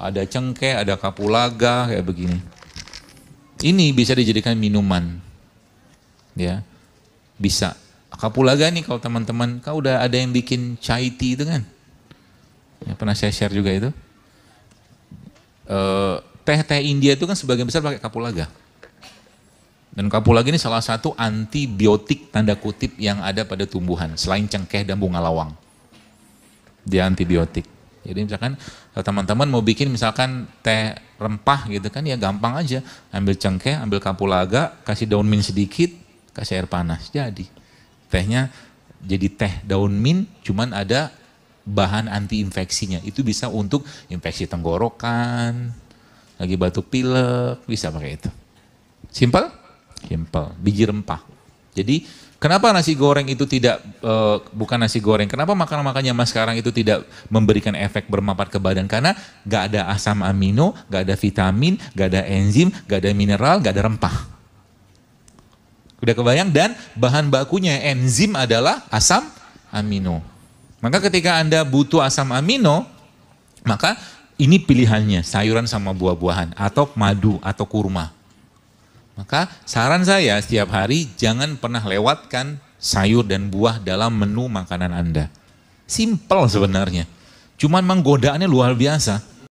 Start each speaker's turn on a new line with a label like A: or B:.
A: ada cengkeh, ada kapulaga kayak begini. Ini bisa dijadikan minuman. Ya. Bisa. Kapulaga nih kalau teman-teman, kau udah ada yang bikin chai tea itu kan? Ya, pernah saya share juga itu. Eh, teh-teh India itu kan sebagian besar pakai kapulaga. Dan kapulaga ini salah satu antibiotik tanda kutip yang ada pada tumbuhan, selain cengkeh dan bunga lawang. Dia antibiotik. Jadi misalkan teman-teman mau bikin misalkan teh rempah gitu kan ya gampang aja. Ambil cengkeh, ambil kapulaga, kasih daun mint sedikit, kasih air panas. Jadi tehnya jadi teh daun mint cuman ada bahan anti infeksinya. Itu bisa untuk infeksi tenggorokan, lagi batuk pilek, bisa pakai itu. Simple? Simple. Biji rempah. Jadi Kenapa nasi goreng itu tidak uh, bukan nasi goreng? Kenapa makanan-makan mas sekarang itu tidak memberikan efek bermanfaat ke badan? Karena gak ada asam amino, gak ada vitamin, gak ada enzim, gak ada mineral, gak ada rempah. Udah kebayang dan bahan bakunya enzim adalah asam amino. Maka ketika Anda butuh asam amino, maka ini pilihannya sayuran sama buah-buahan atau madu atau kurma. Maka saran saya setiap hari jangan pernah lewatkan sayur dan buah dalam menu makanan Anda. Simpel sebenarnya. Cuman menggodaannya luar biasa.